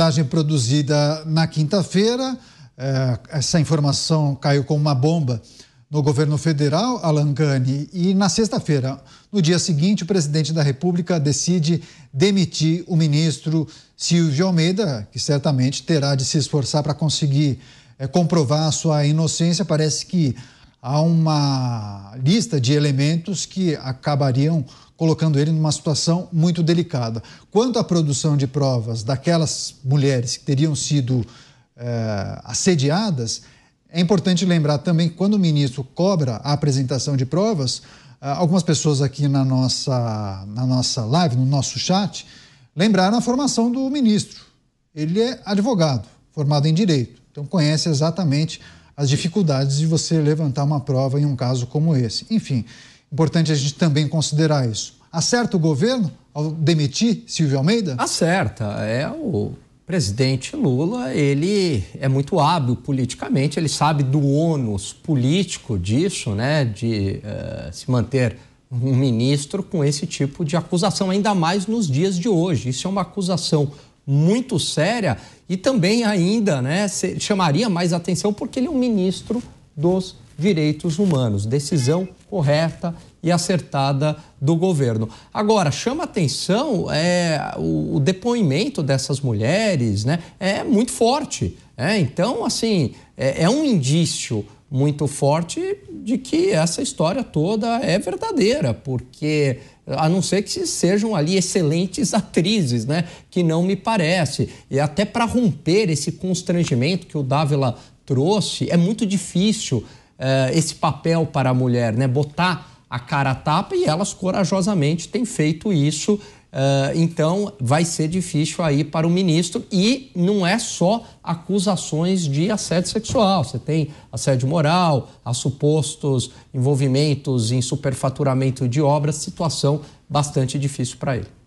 reportagem produzida na quinta-feira. É, essa informação caiu como uma bomba no governo federal, Alan Gani, e na sexta-feira, no dia seguinte, o presidente da República decide demitir o ministro Silvio Almeida, que certamente terá de se esforçar para conseguir é, comprovar a sua inocência. Parece que a uma lista de elementos que acabariam colocando ele numa situação muito delicada. Quanto à produção de provas daquelas mulheres que teriam sido é, assediadas, é importante lembrar também que quando o ministro cobra a apresentação de provas, eh, algumas pessoas aqui na nossa, na nossa live, no nosso chat, lembraram a formação do ministro. Ele é advogado, formado em direito, então conhece exatamente as dificuldades de você levantar uma prova em um caso como esse. Enfim, importante a gente também considerar isso. Acerta o governo ao demitir Silvio Almeida? Acerta. É o presidente Lula, ele é muito hábil politicamente, ele sabe do ônus político disso, né, de uh, se manter um ministro com esse tipo de acusação, ainda mais nos dias de hoje. Isso é uma acusação muito séria e também ainda né, chamaria mais atenção porque ele é um ministro dos direitos humanos. Decisão correta e acertada do governo. Agora, chama atenção é, o, o depoimento dessas mulheres né, é muito forte. É, então, assim, é, é um indício muito forte de que essa história toda é verdadeira, porque a não ser que sejam ali excelentes atrizes, né? Que não me parece. E até para romper esse constrangimento que o Dávila trouxe, é muito difícil uh, esse papel para a mulher, né? Botar a cara a tapa e elas corajosamente têm feito isso Uh, então, vai ser difícil aí para o ministro. E não é só acusações de assédio sexual. Você tem assédio moral, há supostos envolvimentos em superfaturamento de obras, situação bastante difícil para ele.